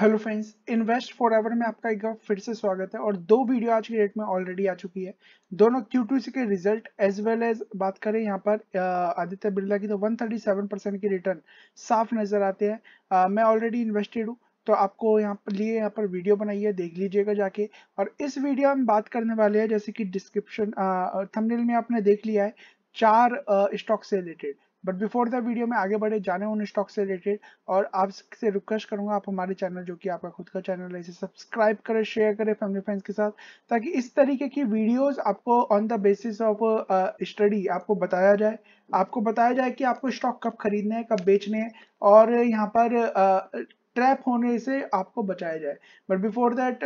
hello friends invest for ever में आपका एक बार फिर से स्वागत है और दो वीडियो आज की डेट में ऑलरेडी आ चुकी है दोनों क्यू टू के रिजल्ट एज वेल एज बात करें यहाँ पर आदित्य बिरला की तो 137 परसेंट की रिटर्न साफ नजर आते हैं मैं ऑलरेडी इन्वेस्टेड हूँ तो आपको यहाँ पर लिए यहाँ पर वीडियो बनाई है देख लीजिएगा जाके और इस वीडियो में बात करने वाले हैं जैसे कि डिस्क्रिप्शन थमनेल में आपने देख लिया है चार स्टॉक से related but before the video में आगे बढ़े जाने उन स्टॉक से रिलेटेड और आपसे रिक्वेस्ट करूंगा आप हमारे चैनल जो कि आपका खुद का चैनल है इसे सब्सक्राइब करें शेयर करें फैमिली फ्रेंड्स के साथ ताकि इस तरीके की वीडियोस आपको on the basis of study आपको बताया जाए आपको बताया जाए कि आपको स्टॉक कब खरीदने हैं कब बेचने हैं और यहाँ पर uh, ट्रैप होने से आपको बचाया जाए बट बिफोर दैट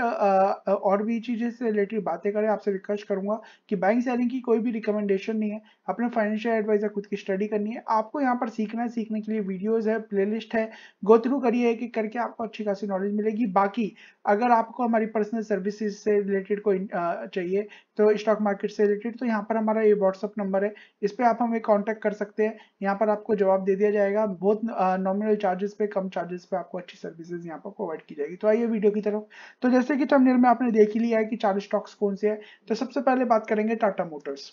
और भी चीज़ें से रिलेटेड बातें करें आपसे रिक्वेस्ट करूंगा कि बैंक सेलिंग की कोई भी रिकमेंडेशन नहीं है अपने फाइनेंशियल एडवाइजर खुद की स्टडी करनी है आपको यहाँ पर सीखना है सीखने के लिए वीडियोज है प्ले है गो थ्रू करिए कि करके आपको अच्छी खासी नॉलेज मिलेगी बाकी अगर आपको हमारी पर्सनल सर्विसेज से रिलेटेड कोई uh, चाहिए तो स्टॉक मार्केट से रिलेटेड तो यहाँ पर हमारा ये व्हाट्सअप नंबर है इस पर आप हमें कॉन्टैक्ट कर सकते हैं यहाँ पर आपको जवाब दे दिया जाएगा बहुत नॉमिनल चार्जेस पे कम चार्जेस पे आपको अच्छी सर्विसेज यहाँ पर प्रोवाइड की जाएगी तो आइए वीडियो की तरफ तो जैसे कि थंबनेल में आपने देख ही लिया है कि चार स्टॉक्स कौन से हैं तो सबसे पहले बात करेंगे टाटा मोटर्स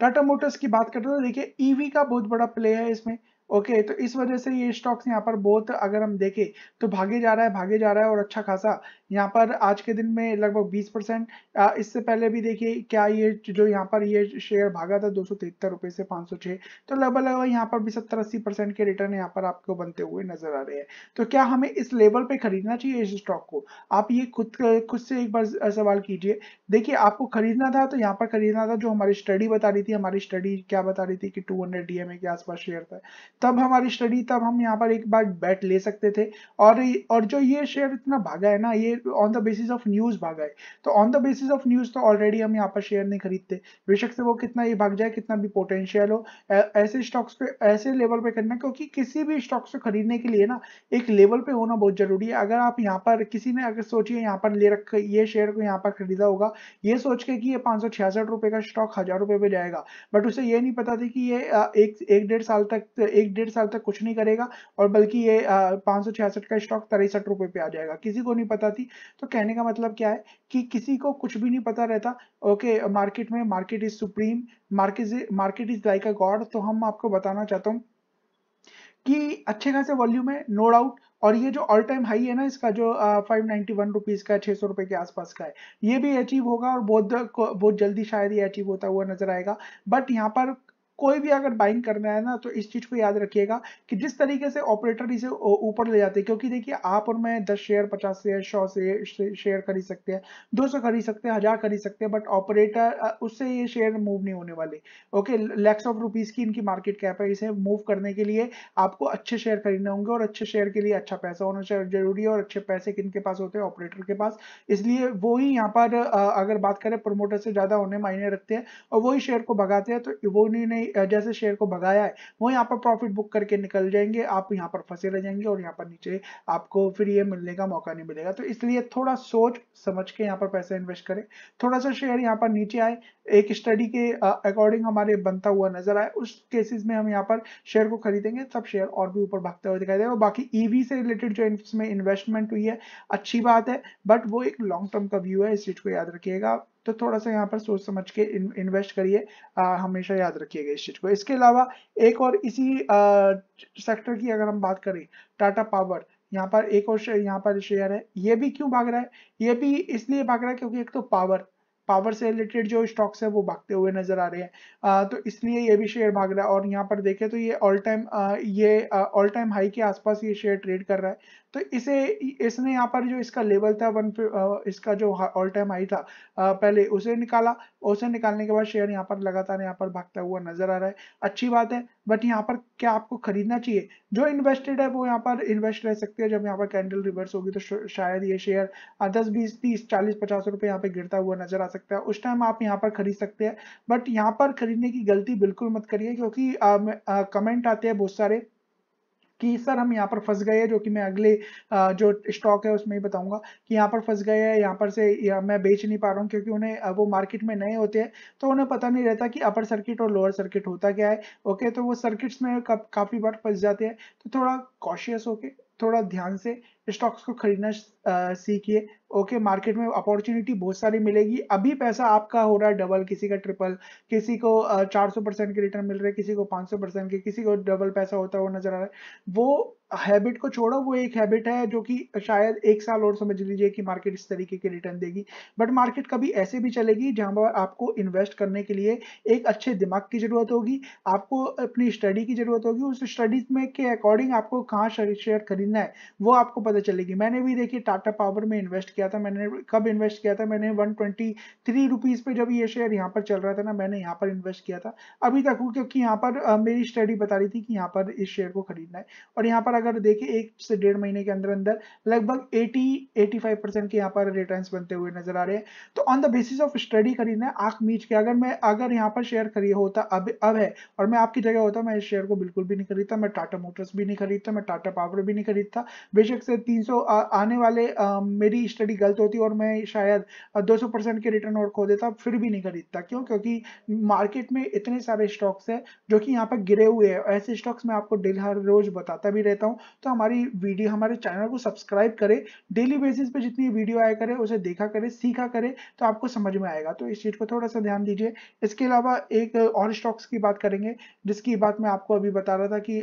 टाटा मोटर्स की बात करते हैं तो देखिए ईवी e का बहुत बड़ा प्ले है इसमें ओके okay, तो इस वजह से ये स्टॉक्स यहाँ पर बहुत अगर हम देखें तो भागे जा रहा है भागे जा रहा है और अच्छा खासा यहाँ पर आज के दिन में लगभग 20 परसेंट इससे पहले भी देखिए क्या ये जो यहाँ पर ये शेयर भागा था दो सौ से पाँच तो लगभग लगभग यहाँ पर भी सत्तर अस्सी परसेंट के रिटर्न यहाँ पर आपको बनते हुए नजर आ रहे हैं तो क्या हमें इस लेवल पे खरीदना चाहिए इस स्टॉक को आप ये खुद खुद से एक बार सवाल कीजिए देखिए आपको खरीदना था तो यहाँ पर खरीदना था जो हमारी स्टडी बता रही थी हमारी स्टडी क्या बता रही थी कि टू हंड्रेड के आसपास शेयर था तब हमारी स्टडी तब हम यहाँ पर एक बार बैट ले सकते थे और और जो ये शेयर इतना भागा है ना ये on the basis of news भागा है तो on the basis of news तो ऑलरेडी हम यहाँ पर शेयर नहीं खरीदते बेशक से वो कितना ही भाग जाए कितना भी पोटेंशियल हो ऐसे स्टॉक्स पे ऐसे लेवल पे करना क्योंकि किसी भी स्टॉक्स को खरीदने के लिए ना एक लेवल पे होना बहुत जरूरी है अगर आप यहाँ पर किसी ने अगर सोचिए यहाँ पर ले रख ये शेयर को यहाँ पर खरीदा होगा ये सोच के कि ये पाँच सौ रुपए का स्टॉक हजार रुपए पे जाएगा बट उसे ये नहीं पता था कि ये एक एक डेढ़ साल तक एक एक डेढ़ साल तक कुछ नहीं करेगा और बल्कि ये पाँच का स्टॉक तिरसठ रुपए पे आ जाएगा किसी को नहीं पता थी तो कहने का मतलब क्या है कि किसी को कुछ भी नहीं पता रहता ओके मार्केट में market is supreme market market is like a god तो हम आपको बताना चाहता हूँ कि अच्छे खासे वॉल्यूम है नो no डाउट और ये जो ऑल टाइम हाई है ना इसका जो फाइव नाइनटी वन रुपीज़ का छह सौ रुपए के आसपास का है ये भी अचीव होगा और बहुत बहुत जल्दी शायद ये अचीव होता हुआ नजर आएगा बट यहाँ पर कोई भी अगर बाइंग करना है ना तो इस चीज को याद रखिएगा कि जिस तरीके से ऑपरेटर इसे ऊपर ले जाते हैं क्योंकि देखिए आप और मैं दस शेयर पचास शेयर सौ शेयर शेयर खरीद सकते हैं दो सौ खरीद सकते हैं हजार खरीद सकते हैं बट ऑपरेटर उससे ये शेयर मूव नहीं होने वाले ओके लैक्स ऑफ रुपीज की इनकी मार्केट कैप है इसे मूव करने के लिए आपको अच्छे शेयर खरीदने होंगे और अच्छे शेयर के लिए अच्छा पैसा होना जरूरी है और अच्छे पैसे किन के पास होते हैं ऑपरेटर के पास इसलिए वो ही यहाँ पर अगर बात करें प्रोमोटर से ज्यादा होने मायने रखते हैं और वही शेयर को भगाते हैं तो वो नहीं ही जैसे शेयर को भगाया है वो यहाँ पर प्रॉफिट बुक करके निकल जाएंगे आप यहाँ पर फंसे रह जाएंगे और यहाँ पर नीचे आपको फिर ये मिलने का मौका नहीं मिलेगा तो इसलिए थोड़ा सोच समझ के यहाँ पर पैसा इन्वेस्ट करें थोड़ा सा शेयर यहाँ पर नीचे आए एक स्टडी के अकॉर्डिंग हमारे बनता हुआ नजर आए उस केसेस में हम यहाँ पर शेयर को खरीदेंगे तब शेयर और भी ऊपर भागते हुए दिखाई देगा बाकी ईवी e से रिलेटेड जो इसमें इन्वेस्टमेंट हुई है अच्छी बात है बट वो एक लॉन्ग टर्म का व्यू है इस चीज को याद रखिएगा तो थोड़ा सा यहाँ पर सोच समझ के इन, इन्वेस्ट करिए हमेशा याद रखिएगा इस चीज़ को इसके अलावा एक और इसी सेक्टर की अगर हम बात करें टाटा पावर यहाँ पर एक और यहाँ पर शेयर है ये भी क्यों भाग रहा है ये भी इसलिए भाग रहा है क्योंकि एक तो पावर पावर से रिलेटेड जो स्टॉक्स है वो भागते हुए नजर आ रहे हैं तो इसलिए ये भी शेयर भाग रहा है और यहाँ पर देखें तो ये ऑल टाइम ये ऑल टाइम हाई के आसपास ये शेयर ट्रेड कर रहा है तो इसे इसने यहाँ पर जो इसका लेवल था वन इसका जो ऑल टाइम हाई था पहले उसे निकाला उसे निकालने के बाद शेयर यहाँ पर लगातार यहाँ पर भागता हुआ नजर आ रहा है अच्छी बात है बट यहाँ पर क्या आपको खरीदना चाहिए जो इन्वेस्टेड है वो यहाँ पर इन्वेस्ट रह सकती है जब यहाँ पर कैंडल रिवर्स होगी तो शायद ये शेयर दस बीस तीस चालीस पचास रुपए यहाँ पे गिरता हुआ नजर आ सकता है उस टाइम आप यहाँ पर खरीद सकते हैं बट यहाँ पर खरीदने की गलती बिल्कुल मत करिए क्योंकि कमेंट आते हैं बहुत सारे कि सर हम यहाँ पर फंस गए हैं जो कि मैं अगले जो स्टॉक है उसमें ही बताऊंगा कि यहाँ पर फंस गए हैं यहाँ पर से या मैं बेच नहीं पा रहा हूँ क्योंकि उन्हें वो मार्केट में नए होते हैं तो उन्हें पता नहीं रहता कि अपर सर्किट और लोअर सर्किट होता क्या है ओके तो वो सर्किट्स में काफ़ी बार फंस जाते हैं तो थोड़ा कॉशियस होके थोड़ा ध्यान से स्टॉक्स को खरीदना सीखिए ओके मार्केट में अपॉर्चुनिटी बहुत सारी मिलेगी अभी पैसा आपका हो रहा है डबल किसी का ट्रिपल किसी को चार सौ परसेंट के रिटर्न मिल रहे हैं किसी को पाँच सौ परसेंट के किसी को डबल पैसा होता हुआ नजर आ रहा है वो हैबिट को छोड़ो वो एक हैबिट है जो कि शायद एक साल और समझ लीजिए कि मार्केट इस तरीके की रिटर्न देगी बट मार्केट कभी ऐसे भी चलेगी जहां पर आपको इन्वेस्ट करने के लिए एक अच्छे दिमाग की जरूरत होगी आपको अपनी स्टडी की जरूरत होगी उस स्टडी में के अकॉर्डिंग आपको कहाँ शेयर खरीदना है वो आपको पता पता चलेगी मैंने भी देखिए टाटा पावर में इन्वेस्ट किया था मैंने कब इन्वेस्ट किया था मैंने वन ट्वेंटी थ्री रुपीज़ पर जब ये शेयर यहाँ पर चल रहा था ना मैंने यहाँ पर इन्वेस्ट किया था अभी तक क्योंकि यहाँ पर आ, मेरी स्टडी बता रही थी कि यहाँ पर इस शेयर को खरीदना है और यहाँ पर अगर देखें एक से डेढ़ महीने के अंदर अंदर लगभग एटी एटी के यहाँ पर रिटर्न बनते हुए नजर आ रहे हैं तो on the basis of study खरीदना है आंख मीच के अगर मैं अगर यहाँ पर शेयर खरीद होता अब अब है और मैं आपकी जगह होता मैं इस शेयर को बिल्कुल भी नहीं खरीदता मैं टाटा मोटर्स भी नहीं खरीदता मैं टाटा पावर भी नहीं खरीदता बेशक से 300 आ, आने वाले आ, मेरी स्टडी गलत होती और मैं शायद 200 परसेंट के रिटर्न और खो देता फिर भी नहीं खरीदता क्यों क्योंकि मार्केट में इतने सारे स्टॉक्स हैं जो कि यहाँ पर गिरे हुए हैं ऐसे स्टॉक्स मैं आपको डेली हर रोज बताता भी रहता हूँ तो हमारी वीडियो हमारे चैनल को सब्सक्राइब करें डेली बेसिस पे जितनी वीडियो आया करे उसे देखा करे सीखा करे तो आपको समझ में आएगा तो इस चीज़ को थोड़ा सा ध्यान दीजिए इसके अलावा एक और स्टॉक्स की बात करेंगे जिसकी बात मैं आपको अभी बता रहा था कि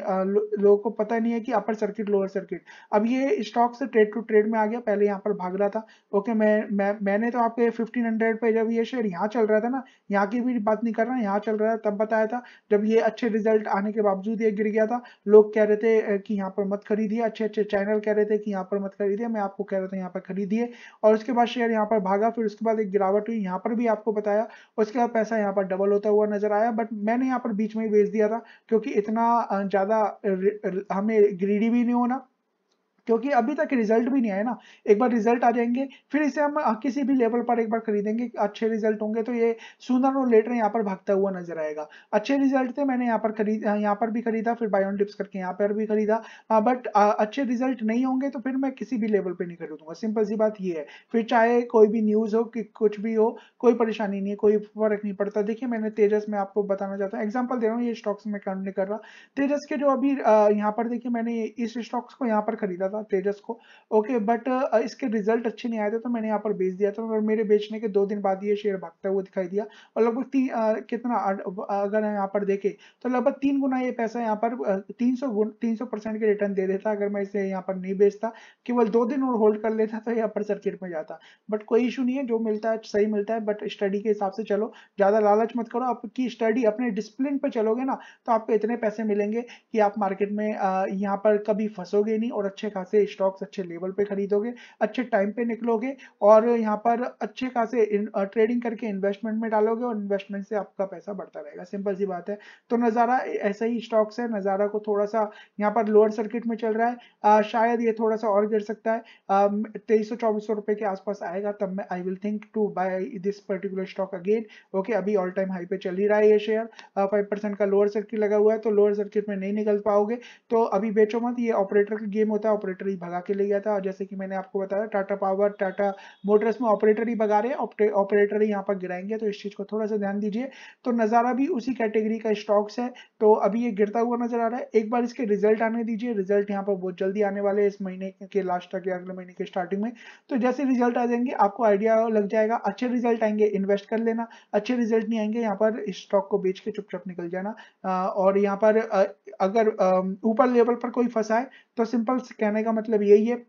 लोगों को पता नहीं है कि अपर सर्किट लोअर सर्किट अब ये स्टॉक से ट्रेड टू ट्रेड में आ गया पहले यहाँ पर भाग रहा था ओके मैं मैं मैंने तो आपके 1500 पे जब ये शेयर यहाँ चल रहा था ना यहाँ की भी बात नहीं कर रहा यहाँ चल रहा था तब बताया था जब ये अच्छे रिजल्ट आने के बावजूद ये गिर गया था लोग कह रहे थे कि यहाँ पर मत खरीदिए अच्छे अच्छे चैनल कह रहे थे कि यहाँ पर मत खरीदिए मैं आपको कह रहा था यहाँ पर खरीदिए और उसके बाद शेयर यहाँ पर भागा फिर उसके बाद एक गिरावट हुई यहाँ पर भी आपको बताया उसके बाद पैसा यहाँ पर डबल होता हुआ नजर आया बट मैंने यहाँ पर बीच में ही बेच दिया था क्योंकि इतना ज़्यादा हमें ग्रीडी भी नहीं होना क्योंकि अभी तक रिजल्ट भी नहीं आया ना एक बार रिजल्ट आ जाएंगे फिर इसे हम किसी भी लेवल पर एक बार खरीदेंगे अच्छे रिजल्ट होंगे तो ये सुनर और लेटर यहाँ पर भागता हुआ नजर आएगा अच्छे रिजल्ट थे मैंने यहाँ पर खरीद यहाँ पर भी खरीदा फिर बायोन टिप्स करके यहाँ पर भी खरीदा बट अच्छे रिजल्ट नहीं होंगे तो फिर मैं किसी भी लेवल पर नहीं खरीदूंगा सिंपल सी बात ये है फिर चाहे कोई भी न्यूज हो कि कुछ भी हो कोई परेशानी नहीं है कोई फर्क नहीं पड़ता देखिए मैंने तेजस में आपको बताना चाहता हूँ एग्जाम्पल दे रहा हूँ ये स्टॉक्स में नहीं कर रहा तेजस के जो अभी यहाँ पर देखिए मैंने इस स्टॉक्स को यहाँ पर खरीदा रहा था तेजस को ओके बट uh, इसके रिजल्ट अच्छे नहीं आए थे तो मैंने यहाँ पर बेच दिया था और मेरे बेचने के दो दिन बाद ये शेयर भागता हुआ दिखाई दिया और लगभग तीन कितना अगर यहाँ पर देखे तो लगभग तीन गुना ये पैसा यहाँ पर तीन सौ तीन सौ परसेंट के रिटर्न दे देता अगर मैं इसे यहाँ पर नहीं बेचता केवल दो दिन और होल्ड कर लेता तो ये अपर सर्किट में जाता बट कोई इशू नहीं है जो मिलता है सही मिलता है बट स्टडी के हिसाब से चलो ज़्यादा लालच मत करो आपकी स्टडी अपने डिसिप्लिन पर चलोगे ना तो आपको इतने पैसे मिलेंगे कि आप मार्केट में यहाँ पर कभी फंसोगे नहीं और अच्छे खास खासे स्टॉक्स अच्छे लेवल पे खरीदोगे अच्छे टाइम पे निकलोगे और यहाँ पर अच्छे खासे ट्रेडिंग करके इन्वेस्टमेंट में डालोगे और इन्वेस्टमेंट से आपका पैसा बढ़ता रहेगा सिंपल सी बात है तो नज़ारा ऐसा ही स्टॉक्स है नज़ारा को थोड़ा सा यहाँ पर लोअर सर्किट में चल रहा है आ, शायद ये थोड़ा सा और गिर सकता है तेईस सौ चौबीस सौ रुपये के आसपास आएगा तब मैं I will think to buy this particular stock again okay अभी ऑल टाइम हाई पे चल ही रहा है ये शेयर फाइव परसेंट का लोअर सर्किट लगा हुआ है तो लोअर सर्किट में नहीं निकल पाओगे तो अभी बेचो मत ये ऑपरेटर का गेम होता है ऑपरेटर ही भगा के ले गया था और जैसे कि मैंने आपको बताया टाटा पावर टाटा मोटर्स में ऑपरेटर ही भगा रहे हैं ऑपरेटर ही यहाँ पर गिराएंगे तो इस चीज़ को थोड़ा सा ध्यान दीजिए तो नज़ारा भी उसी कैटेगरी का स्टॉक्स है तो अभी ये गिरता हुआ नजर आ रहा है एक बार इसके रिजल्ट आने दीजिए रिजल्ट यहाँ पर बहुत जल्दी आने वाले इस महीने के लास्ट तक या अगले महीने के स्टार्टिंग में तो जैसे रिजल्ट आ जाएंगे आपको आइडिया लग जाएगा अच्छे रिजल्ट आएंगे इन्वेस्ट कर लेना अच्छे रिजल्ट नहीं आएंगे यहाँ पर स्टॉक को बेच के चुपचाप निकल जाना और यहाँ पर अगर ऊपर लेवल पर कोई फंसा है तो सिंपल कहना का मतलब यही है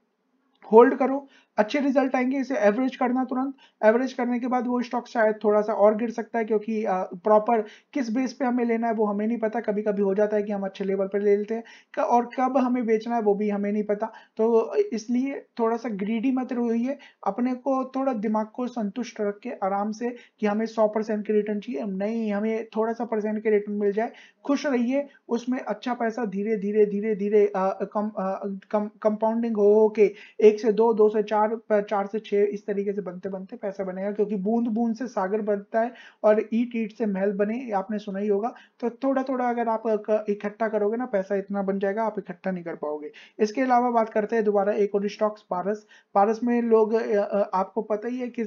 होल्ड करो अच्छे रिजल्ट आएंगे इसे एवरेज करना तुरंत एवरेज करने के बाद वो स्टॉक शायद थोड़ा सा और गिर सकता है क्योंकि प्रॉपर किस बेस पे हमें लेना है वो हमें नहीं पता कभी कभी हो जाता है कि हम अच्छे लेवल पर ले लेते हैं और कब हमें बेचना है वो भी हमें नहीं पता तो इसलिए थोड़ा सा ग्रीडी मत रहिए अपने को थोड़ा दिमाग को संतुष्ट रख के आराम से कि हमें सौ परसेंट के रिटर्न चाहिए नहीं हमें थोड़ा सा परसेंट के रिटर्न मिल जाए खुश रहिए उसमें अच्छा पैसा धीरे धीरे धीरे धीरे कंपाउंडिंग हो हो के एक से दो दो से चार चार चार से छह इस तरीके से बनते बनते पैसा बनेगा क्योंकि बूंद बूंद से सागर बनता है और ईट ईट से महल बने आपने सुना ही होगा तो थोड़ा थोड़ा अगर आप इकट्ठा करोगे ना पैसा इतना बन जाएगा आप इकट्ठा नहीं कर पाओगे इसके अलावा बात करते हैं दोबारा एक और स्टॉक्स पारस पारस में लोग आपको पता ही है कि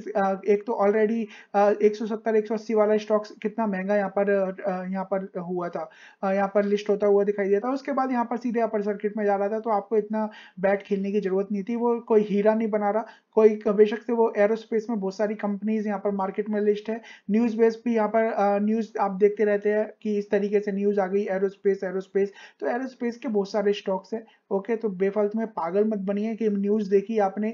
एक तो ऑलरेडी 170 180 वाला स्टॉक्स कितना महंगा यहाँ पर यहाँ पर हुआ था यहाँ पर लिस्ट होता हुआ दिखाई देता उसके बाद यहाँ पर सीधे अपर सर्किट में जा रहा था तो आपको इतना बैट खेलने की जरूरत नहीं थी वो कोई हीरा नहीं बना আপনারা कोई बेशक से वो एरोस्पेस में बहुत सारी कंपनीज यहाँ पर मार्केट में लिस्ट है न्यूज़ बेस भी यहाँ पर न्यूज़ आप देखते रहते हैं कि इस तरीके से न्यूज़ आ गई एरोस्पेस एरोस्पेस तो एरोस्पेस के बहुत सारे स्टॉक्स है ओके तो बेफालतू में पागल मत बनिए कि न्यूज़ देखी आपने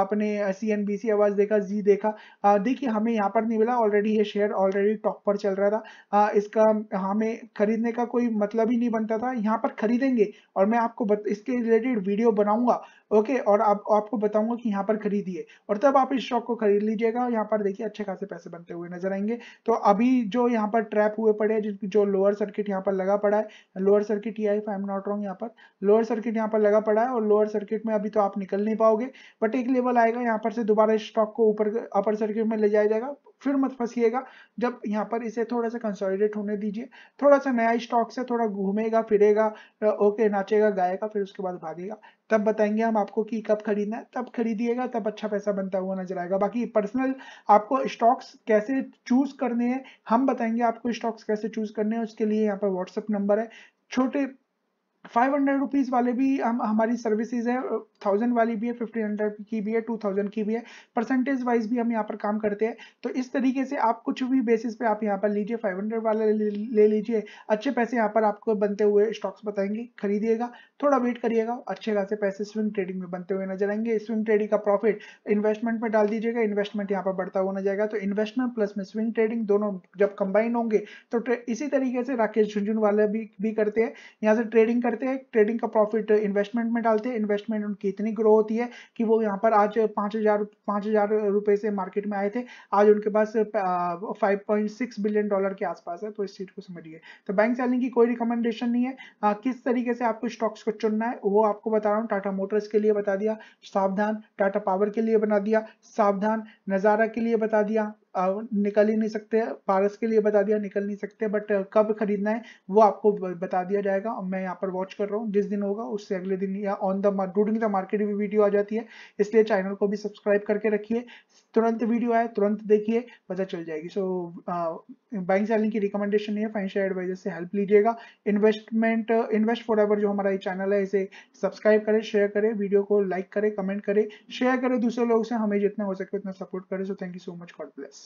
आपने सी एन बी सी आवाज़ देखा जी देखा देखिए हमें यहाँ पर नहीं मिला ऑलरेडी ये शेयर ऑलरेडी टॉप पर चल रहा था आ, इसका हमें खरीदने का कोई मतलब ही नहीं बनता था यहाँ पर खरीदेंगे और मैं आपको बत, इसके रिलेटेड वीडियो बनाऊंगा ओके और आप, आपको बताऊंगा कि यहाँ पर खरीद खरीदिए और तब आप इस स्टॉक को खरीद लीजिएगा यहाँ पर देखिए अच्छे खासे पैसे बनते हुए नजर आएंगे तो अभी जो यहाँ पर ट्रैप हुए पड़े जो लोअर सर्किट यहाँ पर लगा पड़ा है लोअर सर्किट ये आई एम नॉट रॉन्ग यहाँ पर लोअर सर्किट यहाँ पर लगा पड़ा है और लोअर सर्किट में अभी तो आप निकल नहीं पाओगे बट एक लेवल आएगा यहाँ पर से दोबारा स्टॉक को ऊपर अपर सर्किट में ले जाया जाएगा फिर मत फंसिएगा जब यहाँ पर इसे थोड़ा सा कंसोलिडेट होने दीजिए थोड़ा सा नया स्टॉक से थोड़ा घूमेगा फिरेगा ओके नाचेगा गाएगा फिर उसके बाद भागेगा तब बताएंगे हम आपको कि कब खरीदना है तब खरीदिएगा तब अच्छा पैसा बनता हुआ नजर आएगा बाकी पर्सनल आपको स्टॉक्स कैसे चूज करने हैं हम बताएंगे आपको स्टॉक्स कैसे चूज करने हैं उसके लिए यहाँ पर व्हाट्सएप नंबर है छोटे फाइव हंड्रेड रुपीज़ वाले भी हम हमारी सर्विसेज है थाउजेंड वाली भी है फिफ्टीन हंड्रेड की भी है टू थाउजेंड की भी है परसेंटेज वाइज भी हम यहाँ पर काम करते हैं तो इस तरीके से आप कुछ भी बेसिस पे आप यहाँ पर लीजिए फाइव हंड्रेड वाले ले लीजिए अच्छे पैसे यहाँ पर आपको बनते हुए स्टॉक्स बताएंगे खरीदिएगा थोड़ा वेट करिएगा अच्छे खासे पैसे स्विंग ट्रेडिंग में बनते हुए नजर आएंगे स्विंग ट्रेडिंग का प्रॉफिट इन्वेस्टमेंट में डाल दीजिएगा इन्वेस्टमेंट यहाँ पर बढ़ता हुआ जाएगा तो इन्वेस्टमेंट प्लस में स्विंग ट्रेडिंग दोनों जब कंबाइन होंगे तो इसी तरीके से राकेश झुंझुन वाले भी करते हैं यहाँ से ट्रेडिंग करते करते हैं ट्रेडिंग का प्रॉफिट इन्वेस्टमेंट में डालते हैं इन्वेस्टमेंट उनकी इतनी ग्रो होती है कि वो यहाँ पर आज पाँच हजार पाँच हजार रुपये से मार्केट में आए थे आज उनके पास five point six billion dollar के आसपास है तो इस चीज़ को समझिए तो बैंक सेलिंग की कोई रिकमेंडेशन नहीं है आ, किस तरीके से आपको स्टॉक्स को चुनना है वो आपको बता रहा हूँ टाटा मोटर्स के लिए बता दिया सावधान टाटा पावर के लिए बना दिया सावधान नज़ारा के लिए बता दिया निकल ही नहीं सकते पारस के लिए बता दिया निकल नहीं सकते बट कब खरीदना है वो आपको बता दिया जाएगा और मैं यहाँ पर वॉच कर रहा हूँ जिस दिन होगा उससे अगले दिन या on the during the market भी वीडियो आ जाती है इसलिए चैनल को भी सब्सक्राइब करके रखिए तुरंत वीडियो आए तुरंत देखिए पता चल जाएगी सो बैंक सेलिंग की रिकमेंडेशन है फाइनेंशियल एडवाइजर से हेल्प लीजिएगा इन्वेस्टमेंट इन्वेस्ट फॉर एवर जो हमारा ये चैनल है इसे सब्सक्राइब करें शेयर करें वीडियो को लाइक करें कमेंट करें शेयर करें दूसरे लोगों से हमें जितना हो सके उतना सपोर्ट करें so thank you so much god bless